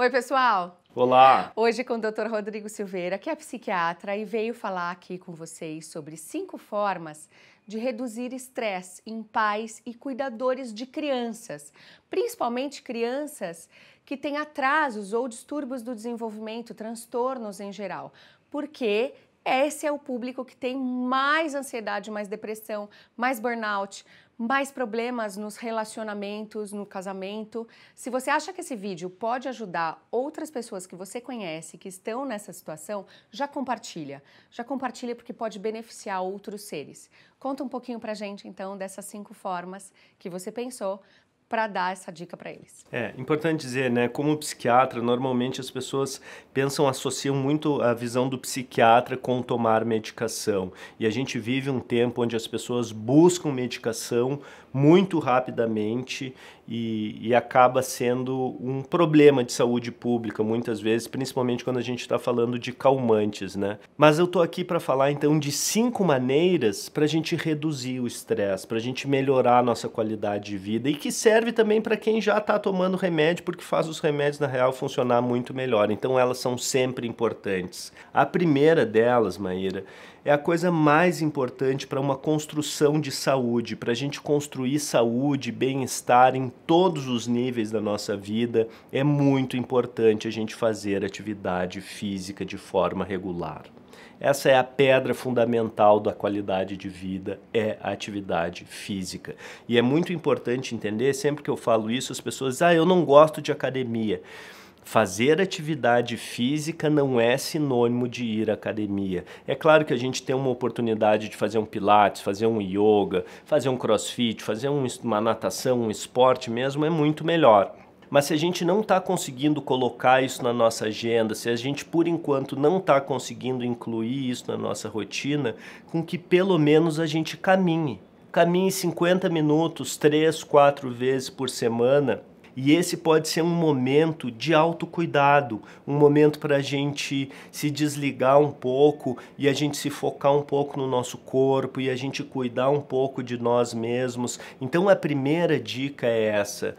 Oi, pessoal! Olá! Hoje com o Dr. Rodrigo Silveira, que é psiquiatra e veio falar aqui com vocês sobre cinco formas de reduzir estresse em pais e cuidadores de crianças, principalmente crianças que têm atrasos ou distúrbios do desenvolvimento, transtornos em geral, porque esse é o público que tem mais ansiedade, mais depressão, mais burnout, mais problemas nos relacionamentos, no casamento. Se você acha que esse vídeo pode ajudar outras pessoas que você conhece que estão nessa situação, já compartilha. Já compartilha porque pode beneficiar outros seres. Conta um pouquinho pra gente então dessas cinco formas que você pensou para dar essa dica para eles. É importante dizer, né? Como psiquiatra, normalmente as pessoas pensam, associam muito a visão do psiquiatra com tomar medicação. E a gente vive um tempo onde as pessoas buscam medicação muito rapidamente e, e acaba sendo um problema de saúde pública muitas vezes, principalmente quando a gente está falando de calmantes, né? Mas eu tô aqui para falar então de cinco maneiras para a gente reduzir o estresse, para a gente melhorar a nossa qualidade de vida e que serve também para quem já está tomando remédio, porque faz os remédios na real funcionar muito melhor. Então elas são sempre importantes. A primeira delas, Maíra, é a coisa mais importante para uma construção de saúde, para a gente construir saúde, bem-estar em todos os níveis da nossa vida. É muito importante a gente fazer atividade física de forma regular. Essa é a pedra fundamental da qualidade de vida, é a atividade física. E é muito importante entender, sempre que eu falo isso, as pessoas dizem, ah, eu não gosto de academia. Fazer atividade física não é sinônimo de ir à academia. É claro que a gente tem uma oportunidade de fazer um pilates, fazer um yoga, fazer um crossfit, fazer um, uma natação, um esporte mesmo, é muito melhor. Mas se a gente não está conseguindo colocar isso na nossa agenda, se a gente por enquanto não está conseguindo incluir isso na nossa rotina, com que pelo menos a gente caminhe. Caminhe 50 minutos, 3, 4 vezes por semana e esse pode ser um momento de autocuidado, um momento para a gente se desligar um pouco e a gente se focar um pouco no nosso corpo e a gente cuidar um pouco de nós mesmos. Então a primeira dica é essa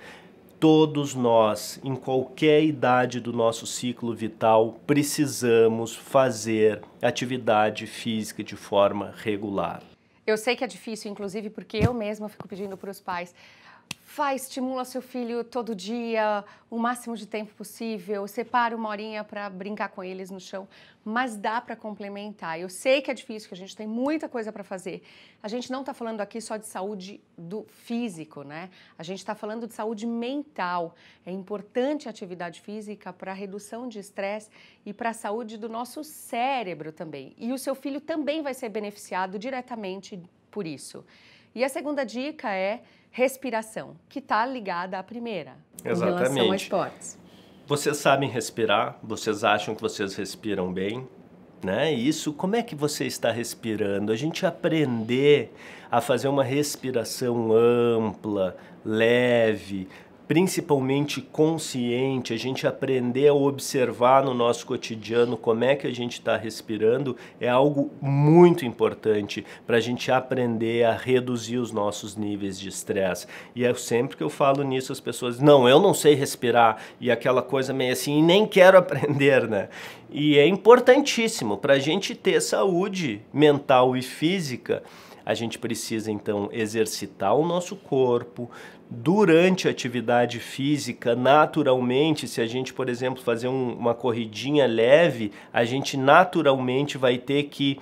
todos nós, em qualquer idade do nosso ciclo vital, precisamos fazer atividade física de forma regular. Eu sei que é difícil, inclusive porque eu mesma fico pedindo para os pais. Faz, estimula seu filho todo dia, o máximo de tempo possível, separa uma horinha para brincar com eles no chão, mas dá para complementar. Eu sei que é difícil, que a gente tem muita coisa para fazer. A gente não está falando aqui só de saúde do físico, né? A gente está falando de saúde mental. É importante a atividade física para redução de estresse e para a saúde do nosso cérebro também. E o seu filho também vai ser beneficiado diretamente por isso. E a segunda dica é respiração, que está ligada à primeira, Exatamente. em relação a esportes. Vocês sabem respirar, vocês acham que vocês respiram bem, né? Isso, como é que você está respirando? A gente aprender a fazer uma respiração ampla, leve, principalmente consciente, a gente aprender a observar no nosso cotidiano como é que a gente está respirando, é algo muito importante para a gente aprender a reduzir os nossos níveis de estresse. E é sempre que eu falo nisso, as pessoas, não, eu não sei respirar, e aquela coisa meio assim, e nem quero aprender, né? E é importantíssimo para a gente ter saúde mental e física a gente precisa então exercitar o nosso corpo durante a atividade física, naturalmente, se a gente, por exemplo, fazer um, uma corridinha leve, a gente naturalmente vai ter que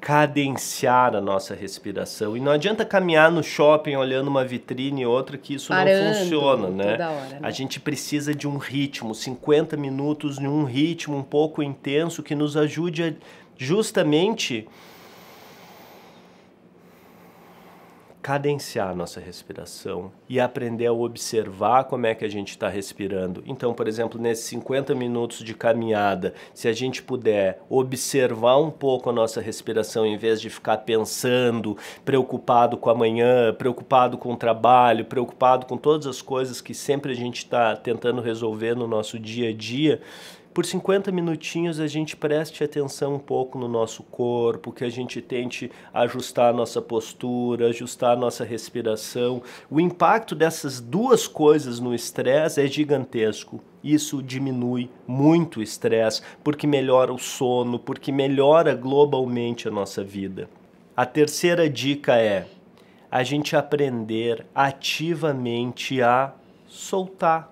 cadenciar a nossa respiração. E não adianta caminhar no shopping olhando uma vitrine e outra que isso Parando, não funciona, né? Hora, né? A gente precisa de um ritmo, 50 minutos um ritmo um pouco intenso que nos ajude a justamente cadenciar a nossa respiração e aprender a observar como é que a gente está respirando. Então, por exemplo, nesses 50 minutos de caminhada, se a gente puder observar um pouco a nossa respiração em vez de ficar pensando, preocupado com amanhã, preocupado com o trabalho, preocupado com todas as coisas que sempre a gente está tentando resolver no nosso dia a dia, por 50 minutinhos a gente preste atenção um pouco no nosso corpo, que a gente tente ajustar a nossa postura, ajustar a nossa respiração. O impacto dessas duas coisas no estresse é gigantesco. Isso diminui muito o estresse, porque melhora o sono, porque melhora globalmente a nossa vida. A terceira dica é a gente aprender ativamente a soltar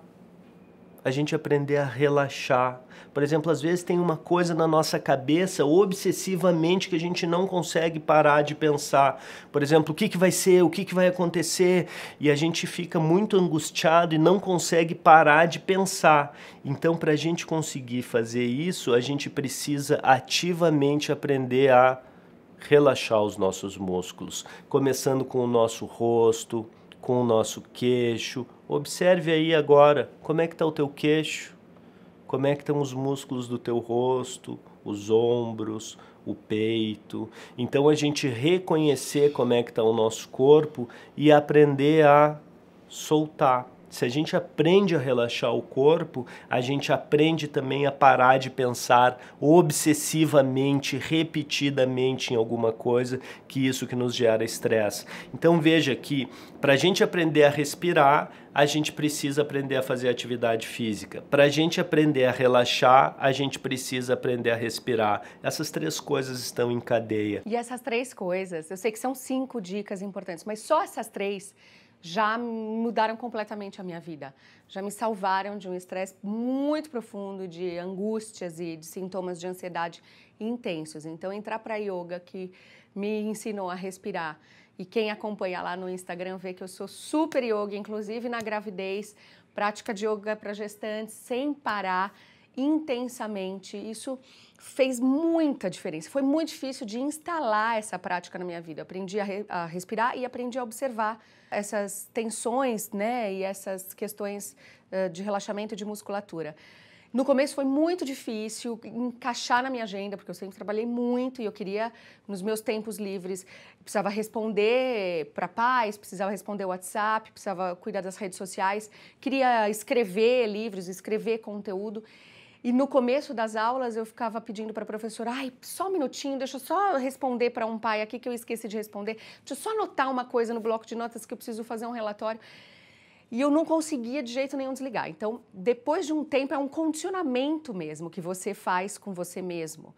a gente aprender a relaxar, por exemplo, às vezes tem uma coisa na nossa cabeça obsessivamente que a gente não consegue parar de pensar. Por exemplo, o que, que vai ser, o que, que vai acontecer, e a gente fica muito angustiado e não consegue parar de pensar. Então, para a gente conseguir fazer isso, a gente precisa ativamente aprender a relaxar os nossos músculos, começando com o nosso rosto, com o nosso queixo. Observe aí agora como é que está o teu queixo como é que estão os músculos do teu rosto, os ombros, o peito. Então a gente reconhecer como é que está o nosso corpo e aprender a soltar se a gente aprende a relaxar o corpo, a gente aprende também a parar de pensar obsessivamente, repetidamente em alguma coisa, que isso que nos gera estresse. Então veja que para a gente aprender a respirar, a gente precisa aprender a fazer atividade física. Para a gente aprender a relaxar, a gente precisa aprender a respirar. Essas três coisas estão em cadeia. E essas três coisas, eu sei que são cinco dicas importantes, mas só essas três já mudaram completamente a minha vida. Já me salvaram de um estresse muito profundo, de angústias e de sintomas de ansiedade intensos. Então, entrar para yoga, que me ensinou a respirar. E quem acompanha lá no Instagram vê que eu sou super yoga, inclusive na gravidez, prática de yoga para gestantes, sem parar intensamente. Isso fez muita diferença. Foi muito difícil de instalar essa prática na minha vida. Aprendi a, re, a respirar e aprendi a observar essas tensões, né, e essas questões uh, de relaxamento de musculatura. No começo foi muito difícil encaixar na minha agenda, porque eu sempre trabalhei muito e eu queria, nos meus tempos livres, precisava responder para pais, precisava responder WhatsApp, precisava cuidar das redes sociais, queria escrever livros, escrever conteúdo. E no começo das aulas eu ficava pedindo para a professora, ai, só um minutinho, deixa eu só responder para um pai aqui que eu esqueci de responder, deixa eu só anotar uma coisa no bloco de notas que eu preciso fazer um relatório. E eu não conseguia de jeito nenhum desligar. Então, depois de um tempo, é um condicionamento mesmo que você faz com você mesmo.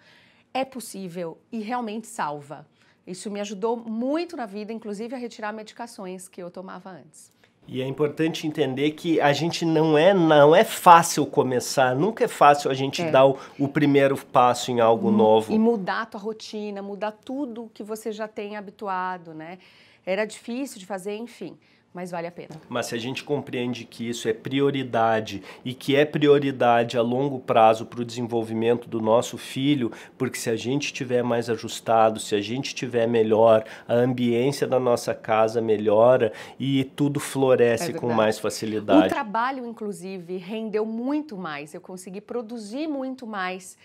É possível e realmente salva. Isso me ajudou muito na vida, inclusive a retirar medicações que eu tomava antes. E é importante entender que a gente não é não é fácil começar, nunca é fácil a gente é. dar o, o, primeiro passo em algo novo. E mudar a tua rotina, mudar tudo que você já tem habituado, né? era difícil de fazer, enfim mas vale a pena. Mas se a gente compreende que isso é prioridade e que é prioridade a longo prazo para o desenvolvimento do nosso filho, porque se a gente tiver mais ajustado, se a gente tiver melhor, a ambiência da nossa casa melhora e tudo floresce é com mais facilidade. O trabalho, inclusive, rendeu muito mais. Eu consegui produzir muito mais.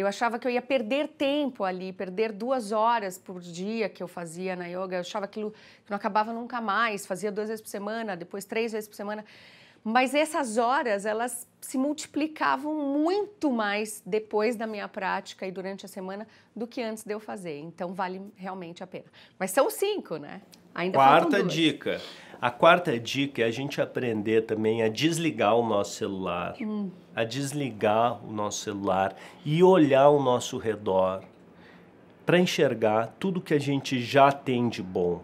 Eu achava que eu ia perder tempo ali, perder duas horas por dia que eu fazia na yoga. Eu achava aquilo que não acabava nunca mais. Fazia duas vezes por semana, depois três vezes por semana. Mas essas horas, elas se multiplicavam muito mais depois da minha prática e durante a semana do que antes de eu fazer. Então, vale realmente a pena. Mas são cinco, né? Ainda quarta dica. A quarta dica é a gente aprender também a desligar o nosso celular, hum. a desligar o nosso celular e olhar o nosso redor para enxergar tudo que a gente já tem de bom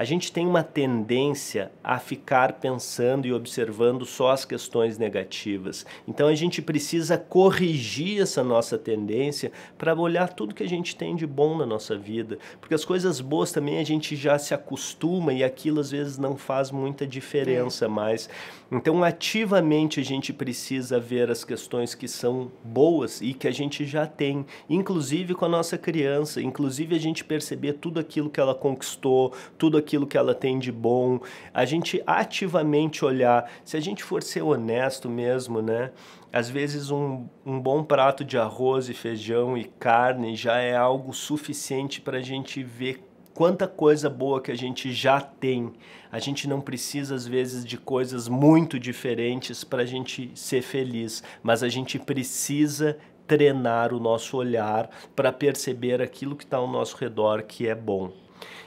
a gente tem uma tendência a ficar pensando e observando só as questões negativas. Então a gente precisa corrigir essa nossa tendência para olhar tudo que a gente tem de bom na nossa vida, porque as coisas boas também a gente já se acostuma e aquilo às vezes não faz muita diferença é. mais. Então ativamente a gente precisa ver as questões que são boas e que a gente já tem, inclusive com a nossa criança, inclusive a gente perceber tudo aquilo que ela conquistou, tudo aquilo aquilo que ela tem de bom, a gente ativamente olhar. Se a gente for ser honesto mesmo, né? Às vezes um, um bom prato de arroz e feijão e carne já é algo suficiente para a gente ver quanta coisa boa que a gente já tem. A gente não precisa, às vezes, de coisas muito diferentes para a gente ser feliz, mas a gente precisa treinar o nosso olhar para perceber aquilo que está ao nosso redor que é bom.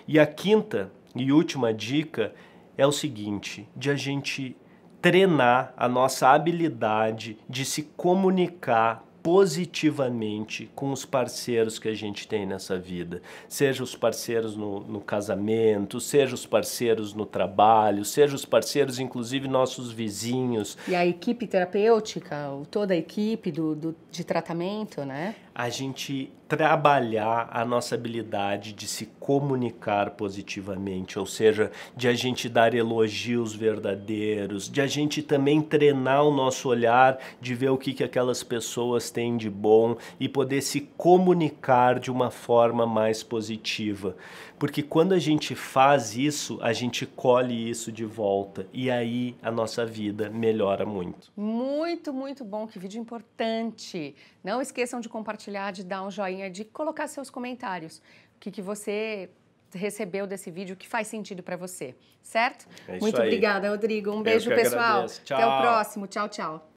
E a quinta e última dica é o seguinte: de a gente treinar a nossa habilidade de se comunicar positivamente com os parceiros que a gente tem nessa vida, seja os parceiros no, no, casamento, seja os parceiros no trabalho, seja os parceiros, inclusive nossos vizinhos. E a equipe terapêutica, toda a equipe do, do de tratamento, né? a gente trabalhar a nossa habilidade de se comunicar positivamente, ou seja, de a gente dar elogios verdadeiros, de a gente também treinar o nosso olhar, de ver o que, que aquelas pessoas têm de bom e poder se comunicar de uma forma mais positiva. Porque quando a gente faz isso, a gente colhe isso de volta e aí a nossa vida melhora muito. Muito, muito bom, que vídeo importante. Não esqueçam de compartilhar, de dar um joinha, de colocar seus comentários. O que, que você recebeu desse vídeo que faz sentido para você, certo? É Muito aí. obrigada, Rodrigo. Um beijo, pessoal. Até o próximo. Tchau, tchau.